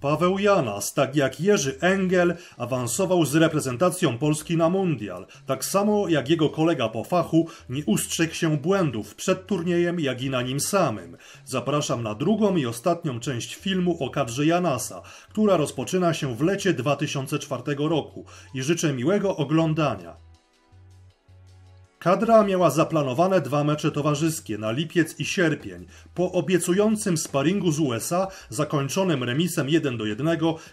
Paweł Janas, tak jak Jerzy Engel, awansował z reprezentacją Polski na mundial. Tak samo jak jego kolega po fachu nie ustrzegł się błędów przed turniejem, jak i na nim samym. Zapraszam na drugą i ostatnią część filmu o kadrze Janasa, która rozpoczyna się w lecie 2004 roku i życzę miłego oglądania. Kadra miała zaplanowane dwa mecze towarzyskie na lipiec i sierpień. Po obiecującym sparingu z USA, zakończonym remisem 1 do 1,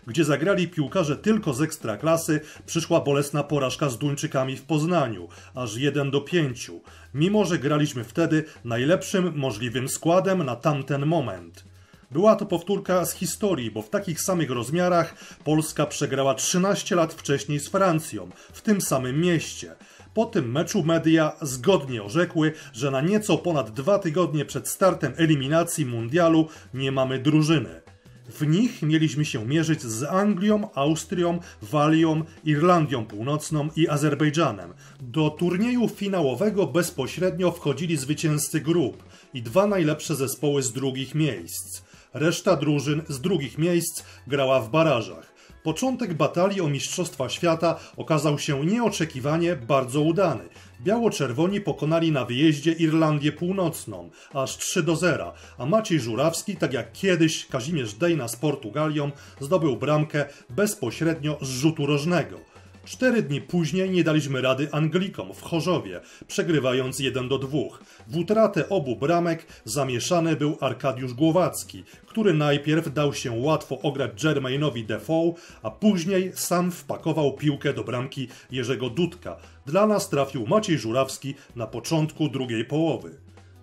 gdzie zagrali piłkarze tylko z ekstraklasy, przyszła bolesna porażka z Duńczykami w Poznaniu, aż 1 do 5. Mimo, że graliśmy wtedy najlepszym możliwym składem na tamten moment. Była to powtórka z historii, bo w takich samych rozmiarach Polska przegrała 13 lat wcześniej z Francją, w tym samym mieście – po tym meczu media zgodnie orzekły, że na nieco ponad dwa tygodnie przed startem eliminacji mundialu nie mamy drużyny. W nich mieliśmy się mierzyć z Anglią, Austrią, Walią, Irlandią Północną i Azerbejdżanem. Do turnieju finałowego bezpośrednio wchodzili zwycięzcy grup i dwa najlepsze zespoły z drugich miejsc. Reszta drużyn z drugich miejsc grała w barażach. Początek batalii o Mistrzostwa Świata okazał się nieoczekiwanie bardzo udany. Biało-czerwoni pokonali na wyjeździe Irlandię Północną, aż 3 do 0, a Maciej Żurawski, tak jak kiedyś Kazimierz Dejna z Portugalią, zdobył bramkę bezpośrednio z rzutu rożnego. Cztery dni później nie daliśmy rady Anglikom w Chorzowie, przegrywając 1 do 2. W utratę obu bramek zamieszany był Arkadiusz Głowacki, który najpierw dał się łatwo ograć Germainowi Defoe, a później sam wpakował piłkę do bramki Jerzego Dudka. Dla nas trafił Maciej Żurawski na początku drugiej połowy.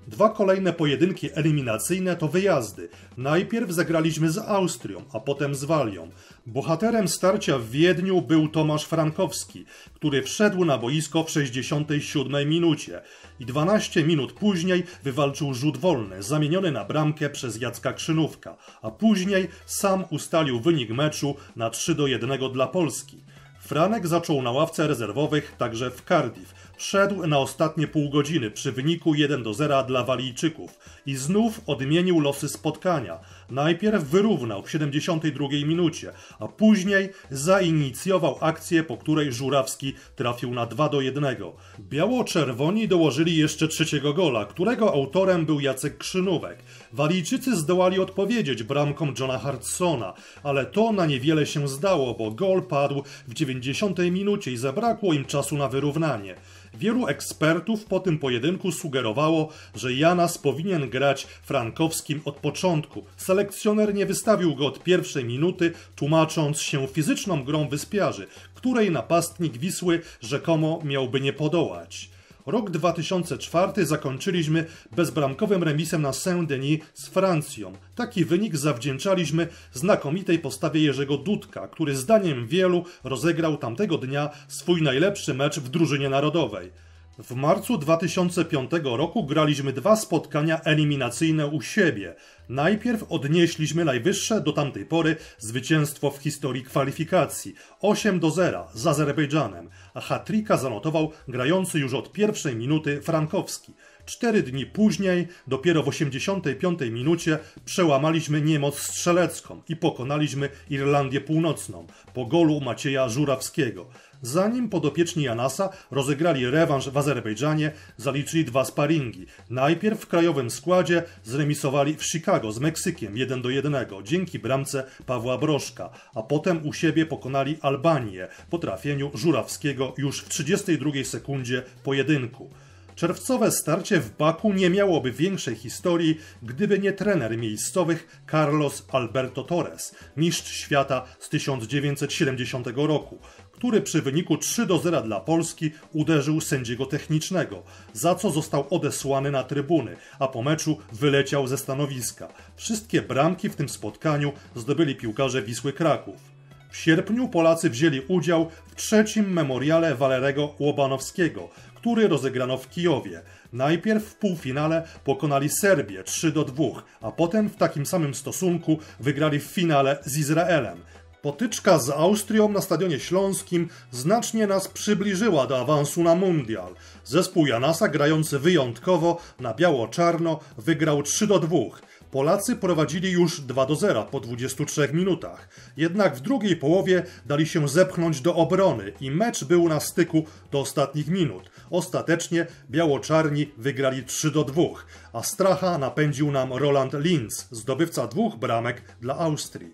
Dwa kolejne pojedynki eliminacyjne to wyjazdy. Najpierw zagraliśmy z Austrią, a potem z Walią. Bohaterem starcia w Wiedniu był Tomasz Frankowski, który wszedł na boisko w 67 minucie i 12 minut później wywalczył rzut wolny, zamieniony na bramkę przez Jacka Krzynówka, a później sam ustalił wynik meczu na 3 do 1 dla Polski. Franek zaczął na ławce rezerwowych także w Cardiff. Wszedł na ostatnie pół godziny przy wyniku 1 do 0 dla Walijczyków i znów odmienił losy spotkania. Najpierw wyrównał w 72 minucie, a później zainicjował akcję, po której Żurawski trafił na 2 do 1. Biało-czerwoni dołożyli jeszcze trzeciego gola, którego autorem był Jacek Krzynówek. Walijczycy zdołali odpowiedzieć bramką Johna Hartsona, ale to na niewiele się zdało, bo gol padł w 90 minucie i zabrakło im czasu na wyrównanie. Wielu ekspertów po tym pojedynku sugerowało, że Janas powinien grać Frankowskim od początku. Selekcjoner nie wystawił go od pierwszej minuty, tłumacząc się fizyczną grą wyspiarzy, której napastnik Wisły rzekomo miałby nie podołać. Rok 2004 zakończyliśmy bezbramkowym remisem na Saint-Denis z Francją. Taki wynik zawdzięczaliśmy znakomitej postawie Jerzego Dudka, który zdaniem wielu rozegrał tamtego dnia swój najlepszy mecz w drużynie narodowej. W marcu 2005 roku graliśmy dwa spotkania eliminacyjne u siebie. Najpierw odnieśliśmy najwyższe do tamtej pory zwycięstwo w historii kwalifikacji 8 do 0 z Azerbejdżanem, a hatrika zanotował grający już od pierwszej minuty Frankowski – Cztery dni później, dopiero w 85 minucie, przełamaliśmy niemoc strzelecką i pokonaliśmy Irlandię Północną po golu Macieja Żurawskiego. Zanim podopieczni Janasa rozegrali rewanż w Azerbejdżanie, zaliczyli dwa sparingi. Najpierw w krajowym składzie zremisowali w Chicago z Meksykiem 1 do 1 dzięki bramce Pawła Broszka, a potem u siebie pokonali Albanię po trafieniu Żurawskiego już w 32 sekundzie pojedynku. Czerwcowe starcie w Baku nie miałoby większej historii, gdyby nie trener miejscowych Carlos Alberto Torres, mistrz świata z 1970 roku, który przy wyniku 3 do 0 dla Polski uderzył sędziego technicznego, za co został odesłany na trybuny, a po meczu wyleciał ze stanowiska. Wszystkie bramki w tym spotkaniu zdobyli piłkarze Wisły Kraków. W sierpniu Polacy wzięli udział w trzecim memoriale Walerego Łobanowskiego, który rozegrano w Kijowie. Najpierw w półfinale pokonali Serbię 3 2, a potem w takim samym stosunku wygrali w finale z Izraelem. Potyczka z Austrią na Stadionie Śląskim znacznie nas przybliżyła do awansu na mundial. Zespół Janasa grający wyjątkowo na biało-czarno wygrał 3 2. Polacy prowadzili już 2 do 0 po 23 minutach. Jednak w drugiej połowie dali się zepchnąć do obrony i mecz był na styku do ostatnich minut. Ostatecznie biało-czarni wygrali 3 do 2, a stracha napędził nam Roland Linz, zdobywca dwóch bramek dla Austrii.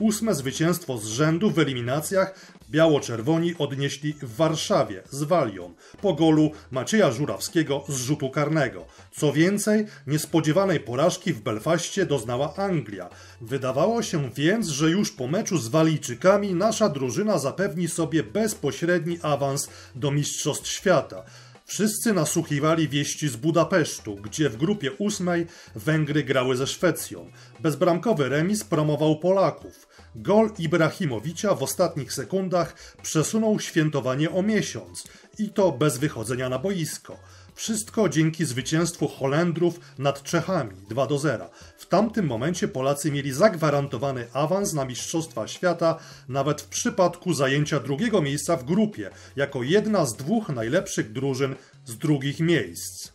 Ósme zwycięstwo z rzędu w eliminacjach Biało-czerwoni odnieśli w Warszawie z Walią po golu Macieja Żurawskiego z rzutu karnego. Co więcej, niespodziewanej porażki w Belfaście doznała Anglia. Wydawało się więc, że już po meczu z Walijczykami nasza drużyna zapewni sobie bezpośredni awans do Mistrzostw Świata. Wszyscy nasłuchiwali wieści z Budapesztu, gdzie w grupie ósmej Węgry grały ze Szwecją. Bezbramkowy remis promował Polaków. Gol Ibrahimowicza w ostatnich sekundach przesunął świętowanie o miesiąc i to bez wychodzenia na boisko. Wszystko dzięki zwycięstwu Holendrów nad Czechami 2 do 0. W tamtym momencie Polacy mieli zagwarantowany awans na Mistrzostwa Świata nawet w przypadku zajęcia drugiego miejsca w grupie, jako jedna z dwóch najlepszych drużyn z drugich miejsc.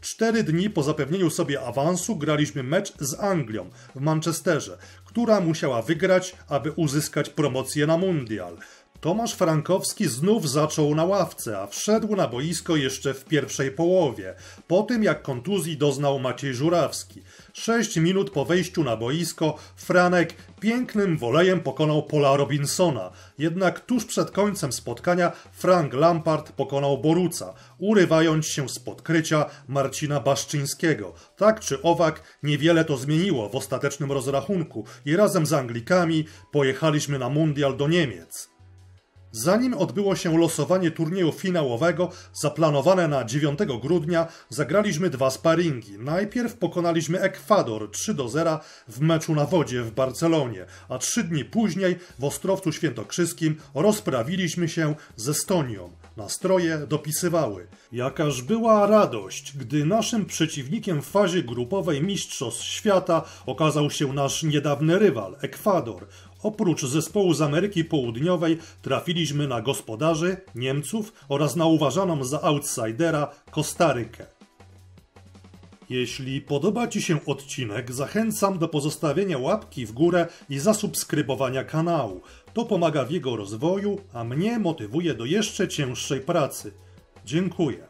Cztery dni po zapewnieniu sobie awansu graliśmy mecz z Anglią w Manchesterze, która musiała wygrać, aby uzyskać promocję na mundial. Tomasz Frankowski znów zaczął na ławce, a wszedł na boisko jeszcze w pierwszej połowie, po tym jak kontuzji doznał Maciej Żurawski. Sześć minut po wejściu na boisko Franek pięknym wolejem pokonał Pola Robinsona, jednak tuż przed końcem spotkania Frank Lampard pokonał Boruca, urywając się z podkrycia Marcina Baszczyńskiego. Tak czy owak niewiele to zmieniło w ostatecznym rozrachunku i razem z Anglikami pojechaliśmy na mundial do Niemiec. Zanim odbyło się losowanie turnieju finałowego zaplanowane na 9 grudnia, zagraliśmy dwa sparingi. Najpierw pokonaliśmy Ekwador 3 do 0 w meczu na wodzie w Barcelonie, a trzy dni później w Ostrowcu Świętokrzyskim rozprawiliśmy się z Estonią. Nastroje dopisywały. Jakaż była radość, gdy naszym przeciwnikiem w fazie grupowej Mistrzostw Świata okazał się nasz niedawny rywal, Ekwador. Oprócz zespołu z Ameryki Południowej trafiliśmy na gospodarzy, Niemców oraz na uważaną za outsidera Kostarykę. Jeśli podoba Ci się odcinek, zachęcam do pozostawienia łapki w górę i zasubskrybowania kanału. To pomaga w jego rozwoju, a mnie motywuje do jeszcze cięższej pracy. Dziękuję.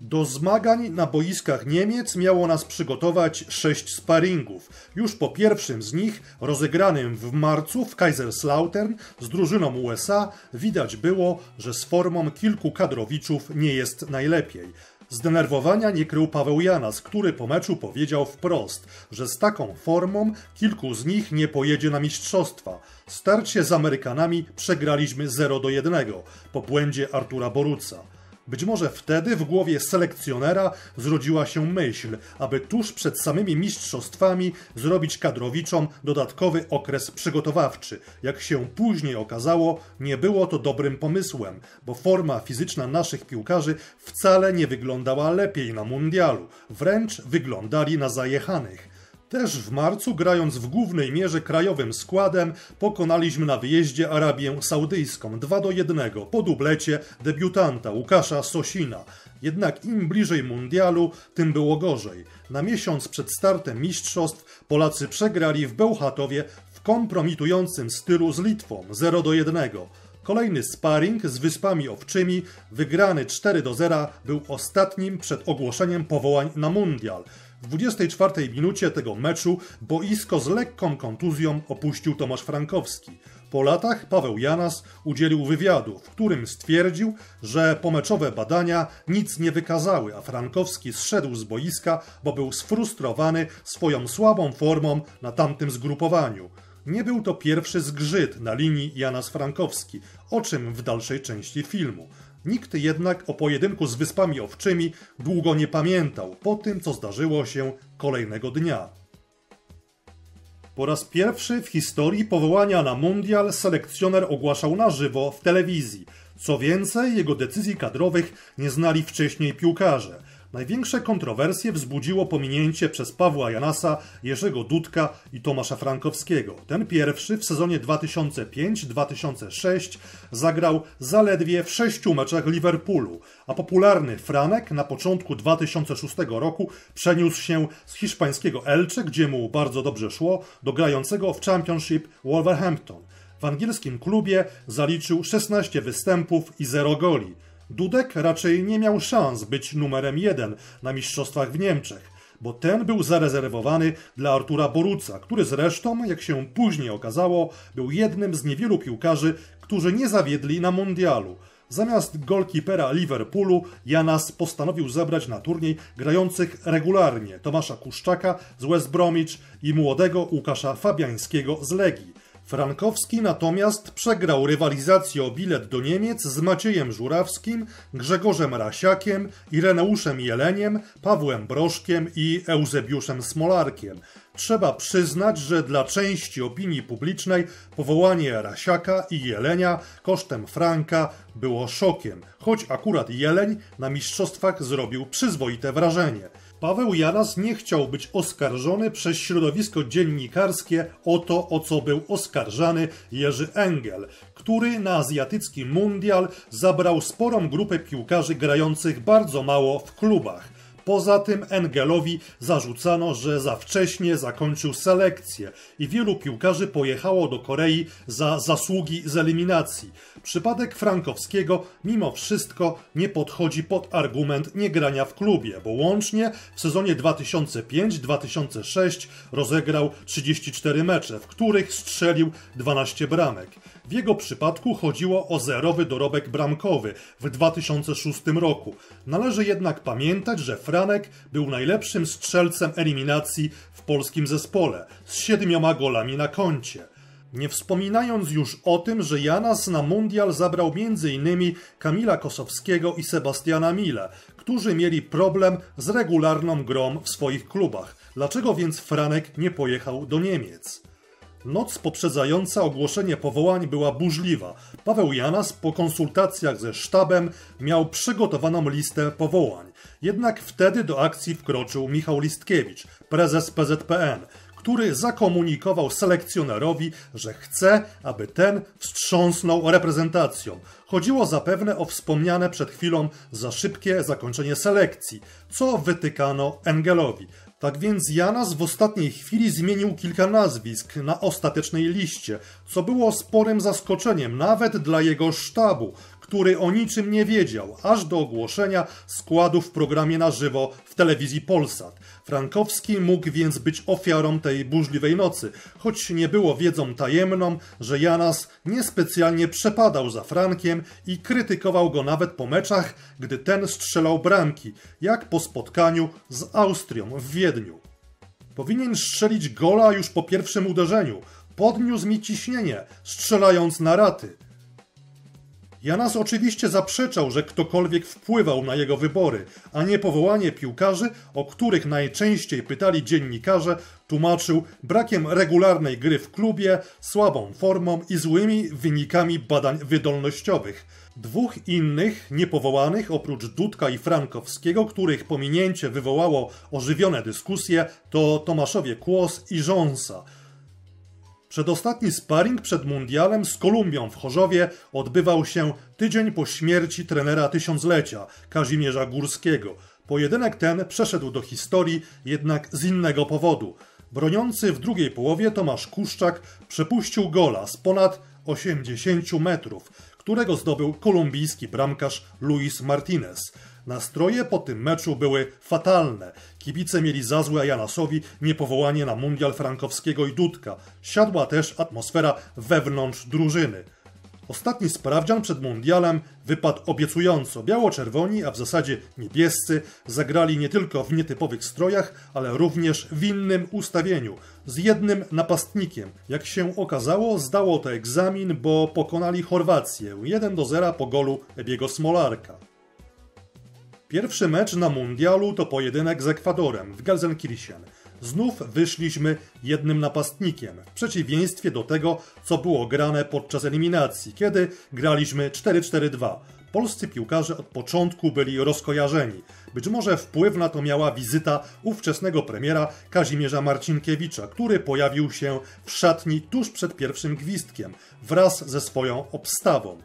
Do zmagań na boiskach Niemiec miało nas przygotować sześć sparingów. Już po pierwszym z nich, rozegranym w marcu w Kaiserslautern z drużyną USA, widać było, że z formą kilku kadrowiczów nie jest najlepiej. Zdenerwowania nie krył Paweł Janas, który po meczu powiedział wprost, że z taką formą kilku z nich nie pojedzie na mistrzostwa. Starcie z Amerykanami przegraliśmy 0 do 1 po błędzie Artura Boruca. Być może wtedy w głowie selekcjonera zrodziła się myśl, aby tuż przed samymi mistrzostwami zrobić kadrowiczom dodatkowy okres przygotowawczy. Jak się później okazało, nie było to dobrym pomysłem, bo forma fizyczna naszych piłkarzy wcale nie wyglądała lepiej na mundialu, wręcz wyglądali na zajechanych. Też w marcu, grając w głównej mierze krajowym składem, pokonaliśmy na wyjeździe Arabię Saudyjską 2 do 1 po dublecie debiutanta Łukasza Sosina. Jednak im bliżej mundialu, tym było gorzej. Na miesiąc przed startem mistrzostw Polacy przegrali w Bełchatowie w kompromitującym stylu z Litwą 0 do 1. Kolejny sparring z Wyspami Owczymi, wygrany 4 do 0, był ostatnim przed ogłoszeniem powołań na mundial. W 24 minucie tego meczu boisko z lekką kontuzją opuścił Tomasz Frankowski. Po latach Paweł Janas udzielił wywiadu, w którym stwierdził, że pomeczowe badania nic nie wykazały, a Frankowski zszedł z boiska, bo był sfrustrowany swoją słabą formą na tamtym zgrupowaniu nie był to pierwszy zgrzyt na linii Jana Frankowski, o czym w dalszej części filmu. Nikt jednak o pojedynku z Wyspami Owczymi długo nie pamiętał po tym, co zdarzyło się kolejnego dnia. Po raz pierwszy w historii powołania na mundial selekcjoner ogłaszał na żywo w telewizji. Co więcej, jego decyzji kadrowych nie znali wcześniej piłkarze. Największe kontrowersje wzbudziło pominięcie przez Pawła Janasa, Jerzego Dudka i Tomasza Frankowskiego. Ten pierwszy w sezonie 2005-2006 zagrał zaledwie w sześciu meczach Liverpoolu, a popularny Franek na początku 2006 roku przeniósł się z hiszpańskiego Elche, gdzie mu bardzo dobrze szło, do grającego w Championship Wolverhampton. W angielskim klubie zaliczył 16 występów i 0 goli. Dudek raczej nie miał szans być numerem jeden na mistrzostwach w Niemczech, bo ten był zarezerwowany dla Artura Boruca, który zresztą, jak się później okazało, był jednym z niewielu piłkarzy, którzy nie zawiedli na mundialu. Zamiast golkipera Liverpoolu, Janas postanowił zebrać na turniej grających regularnie Tomasza Kuszczaka z West Bromwich i młodego Łukasza Fabiańskiego z Legii. Frankowski natomiast przegrał rywalizację o bilet do Niemiec z Maciejem Żurawskim, Grzegorzem Rasiakiem, Ireneuszem Jeleniem, Pawłem Broszkiem i Eusebiuszem Smolarkiem. Trzeba przyznać, że dla części opinii publicznej powołanie Rasiaka i Jelenia kosztem Franka było szokiem, choć akurat Jeleń na mistrzostwach zrobił przyzwoite wrażenie – Paweł Jaras nie chciał być oskarżony przez środowisko dziennikarskie o to, o co był oskarżany Jerzy Engel, który na azjatycki mundial zabrał sporą grupę piłkarzy grających bardzo mało w klubach. Poza tym Engelowi zarzucano, że za wcześnie zakończył selekcję i wielu piłkarzy pojechało do Korei za zasługi z eliminacji. Przypadek Frankowskiego mimo wszystko nie podchodzi pod argument niegrania w klubie, bo łącznie w sezonie 2005-2006 rozegrał 34 mecze, w których strzelił 12 bramek. W jego przypadku chodziło o zerowy dorobek bramkowy w 2006 roku. Należy jednak pamiętać, że Franek był najlepszym strzelcem eliminacji w polskim zespole z siedmioma golami na koncie. Nie wspominając już o tym, że Janas na mundial zabrał m.in. Kamila Kosowskiego i Sebastiana Mile, którzy mieli problem z regularną grą w swoich klubach. Dlaczego więc Franek nie pojechał do Niemiec? Noc poprzedzająca ogłoszenie powołań była burzliwa. Paweł Janas po konsultacjach ze sztabem miał przygotowaną listę powołań. Jednak wtedy do akcji wkroczył Michał Listkiewicz, prezes PZPN, który zakomunikował selekcjonerowi, że chce, aby ten wstrząsnął reprezentacją. Chodziło zapewne o wspomniane przed chwilą za szybkie zakończenie selekcji, co wytykano Engelowi. Tak więc Janas w ostatniej chwili zmienił kilka nazwisk na ostatecznej liście, co było sporym zaskoczeniem nawet dla jego sztabu, który o niczym nie wiedział, aż do ogłoszenia składu w programie na żywo w telewizji Polsat. Frankowski mógł więc być ofiarą tej burzliwej nocy, choć nie było wiedzą tajemną, że Janas niespecjalnie przepadał za Frankiem i krytykował go nawet po meczach, gdy ten strzelał bramki, jak po spotkaniu z Austrią w Wiedniu. Powinien strzelić gola już po pierwszym uderzeniu. Podniósł mi ciśnienie, strzelając na raty. Janas oczywiście zaprzeczał, że ktokolwiek wpływał na jego wybory, a niepowołanie piłkarzy, o których najczęściej pytali dziennikarze, tłumaczył brakiem regularnej gry w klubie, słabą formą i złymi wynikami badań wydolnościowych. Dwóch innych niepowołanych, oprócz Dudka i Frankowskiego, których pominięcie wywołało ożywione dyskusje, to Tomaszowie Kłos i Rząsa – Przedostatni sparring przed mundialem z Kolumbią w Chorzowie odbywał się tydzień po śmierci trenera tysiąclecia Kazimierza Górskiego. Pojedynek ten przeszedł do historii, jednak z innego powodu. Broniący w drugiej połowie Tomasz Kuszczak przepuścił gola z ponad 80 metrów którego zdobył kolumbijski bramkarz Luis Martinez. Nastroje po tym meczu były fatalne. Kibice mieli za złe Janasowi niepowołanie na mundial Frankowskiego i Dudka. Siadła też atmosfera wewnątrz drużyny. Ostatni sprawdzian przed mundialem wypadł obiecująco. Biało-czerwoni, a w zasadzie niebiescy, zagrali nie tylko w nietypowych strojach, ale również w innym ustawieniu, z jednym napastnikiem. Jak się okazało, zdało to egzamin, bo pokonali Chorwację 1 do 0 po golu Ebiego Smolarka. Pierwszy mecz na mundialu to pojedynek z Ekwadorem w Gelsenkirchen. Znów wyszliśmy jednym napastnikiem, w przeciwieństwie do tego, co było grane podczas eliminacji, kiedy graliśmy 4-4-2. Polscy piłkarze od początku byli rozkojarzeni. Być może wpływ na to miała wizyta ówczesnego premiera Kazimierza Marcinkiewicza, który pojawił się w szatni tuż przed pierwszym gwizdkiem wraz ze swoją obstawą.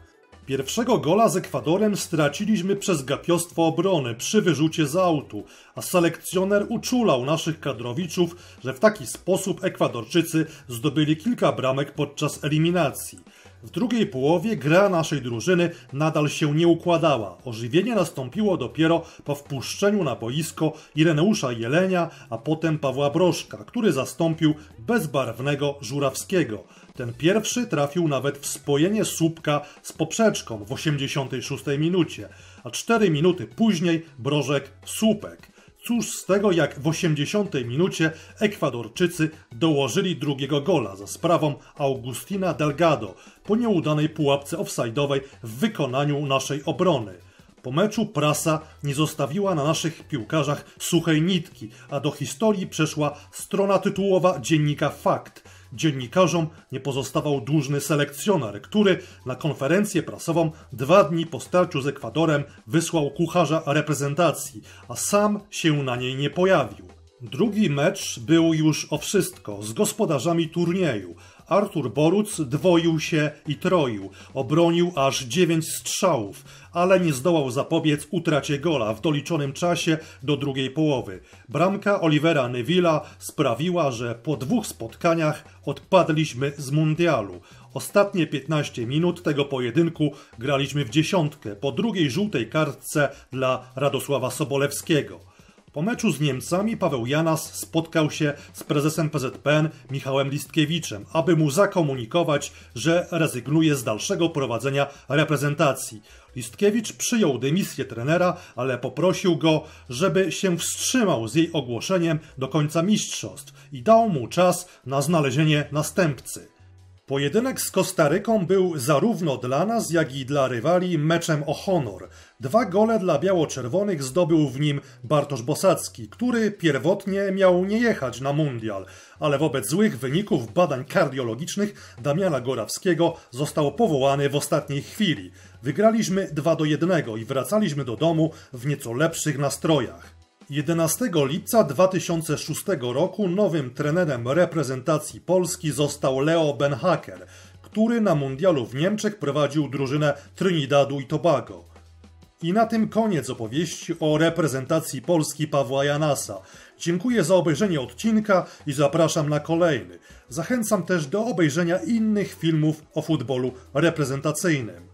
Pierwszego gola z Ekwadorem straciliśmy przez gapiostwo obrony przy wyrzucie z autu, a selekcjoner uczulał naszych kadrowiczów, że w taki sposób Ekwadorczycy zdobyli kilka bramek podczas eliminacji. W drugiej połowie gra naszej drużyny nadal się nie układała. Ożywienie nastąpiło dopiero po wpuszczeniu na boisko Ireneusza Jelenia, a potem Pawła Broszka, który zastąpił bezbarwnego Żurawskiego. Ten pierwszy trafił nawet w spojenie słupka z poprzeczką w 86 minucie, a 4 minuty później Brożek słupek. Cóż z tego, jak w 80 minucie Ekwadorczycy dołożyli drugiego gola za sprawą Augustina Delgado po nieudanej pułapce offside'owej w wykonaniu naszej obrony. Po meczu prasa nie zostawiła na naszych piłkarzach suchej nitki, a do historii przeszła strona tytułowa dziennika Fakt – Dziennikarzom nie pozostawał dłużny selekcjoner, który na konferencję prasową dwa dni po starciu z Ekwadorem wysłał kucharza reprezentacji, a sam się na niej nie pojawił. Drugi mecz był już o wszystko z gospodarzami turnieju – Artur Boruc dwoił się i troił, obronił aż dziewięć strzałów, ale nie zdołał zapobiec utracie gola w doliczonym czasie do drugiej połowy. Bramka Olivera Neville'a sprawiła, że po dwóch spotkaniach odpadliśmy z mundialu. Ostatnie 15 minut tego pojedynku graliśmy w dziesiątkę po drugiej żółtej kartce dla Radosława Sobolewskiego. Po meczu z Niemcami Paweł Janas spotkał się z prezesem PZPN Michałem Listkiewiczem, aby mu zakomunikować, że rezygnuje z dalszego prowadzenia reprezentacji. Listkiewicz przyjął dymisję trenera, ale poprosił go, żeby się wstrzymał z jej ogłoszeniem do końca mistrzostw i dał mu czas na znalezienie następcy. Pojedynek z Kostaryką był zarówno dla nas, jak i dla rywali meczem o honor. Dwa gole dla biało-czerwonych zdobył w nim Bartosz Bosacki, który pierwotnie miał nie jechać na mundial, ale wobec złych wyników badań kardiologicznych Damiana Gorawskiego został powołany w ostatniej chwili. Wygraliśmy 2 do 1 i wracaliśmy do domu w nieco lepszych nastrojach. 11 lipca 2006 roku nowym trenerem reprezentacji Polski został Leo Benhaker, który na mundialu w Niemczech prowadził drużynę Trinidadu i Tobago. I na tym koniec opowieści o reprezentacji Polski Pawła Janasa. Dziękuję za obejrzenie odcinka i zapraszam na kolejny. Zachęcam też do obejrzenia innych filmów o futbolu reprezentacyjnym.